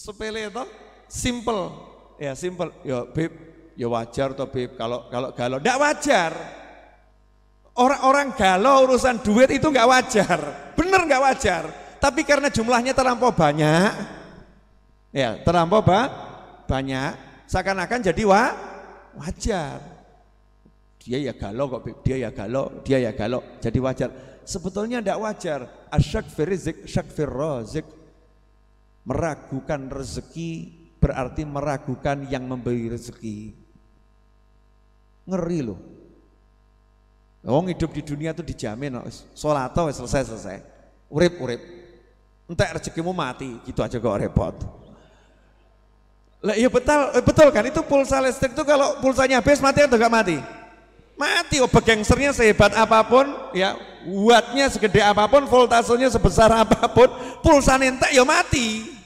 sepele itu, simple. Ya, simple. Ya, Bib, ya wajar toh, Bib, kalau kalau galau. tidak wajar. Orang-orang galau urusan duit itu nggak wajar. Bener nggak wajar. Tapi karena jumlahnya terlampau banyak, ya, terlampau ba banyak, seakan-akan jadi wa wajar dia ya galau kok dia ya galau dia ya galau jadi wajar sebetulnya tidak wajar asyak firizik syak firrozik Meragukan rezeki berarti meragukan yang memberi rezeki. Ngeri loh. Wong hidup di dunia itu dijamin, sholat atau selesai selesai, urip urip, Entah rezekimu mati, gitu aja kok repot. Lah iya betul, eh, betul kan itu pulsa listrik tuh kalau pulsanya habis mati atau gak mati? Mati, oh begengsernya sehebat apapun, ya wattnya segede apapun, voltasenya sebesar apapun, pulsa nentak ya mati.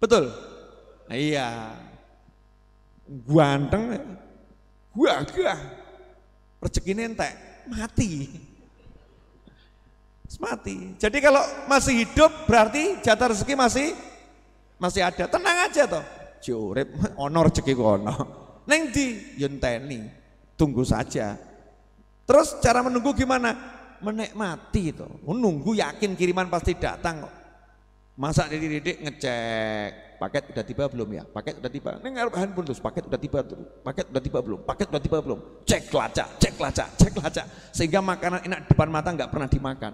Betul? Nah, iya. Ganteng, gagah. rezeki nentek, mati. Mati. Jadi kalau masih hidup berarti jatah rezeki masih masih ada. Tenang aja toh. Jurip, honor rezeki kono. Neng di yunteni, tunggu saja. Terus cara menunggu gimana? Menikmati itu. Menunggu yakin kiriman pasti datang kok. Masa didik-didik ngecek paket udah tiba belum ya? Paket udah tiba. Ini ngarep handphone terus paket udah tiba terus. Paket udah tiba belum? Paket udah tiba belum? Cek lacak, cek lacak, cek lacak. Sehingga makanan enak depan mata nggak pernah dimakan.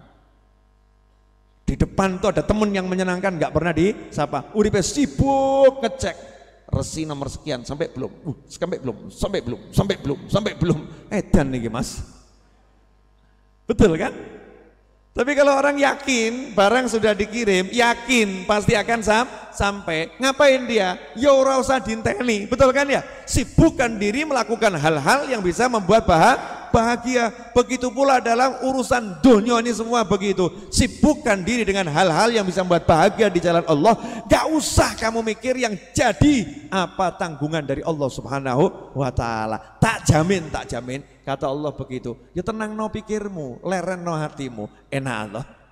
Di depan tuh ada temen yang menyenangkan nggak pernah disapa. Uripe sibuk ngecek resi nomor sekian sampai belum, uh, sampai belum, sampai belum, sampai belum, sampai belum. Edan nih mas. Betul kan? Tapi kalau orang yakin barang sudah dikirim, yakin pasti akan sam sampai. Ngapain dia? Ya ora usah dinteni, betul kan ya? Sibukkan diri melakukan hal-hal yang bisa membuat bahagia bahagia. Begitu pula dalam urusan dunia ini semua begitu. Sibukkan diri dengan hal-hal yang bisa membuat bahagia di jalan Allah. Gak usah kamu mikir yang jadi apa tanggungan dari Allah Subhanahu wa taala. Tak jamin, tak jamin. Kata Allah begitu. Ya tenang no pikirmu, leren no hatimu. Enak Allah.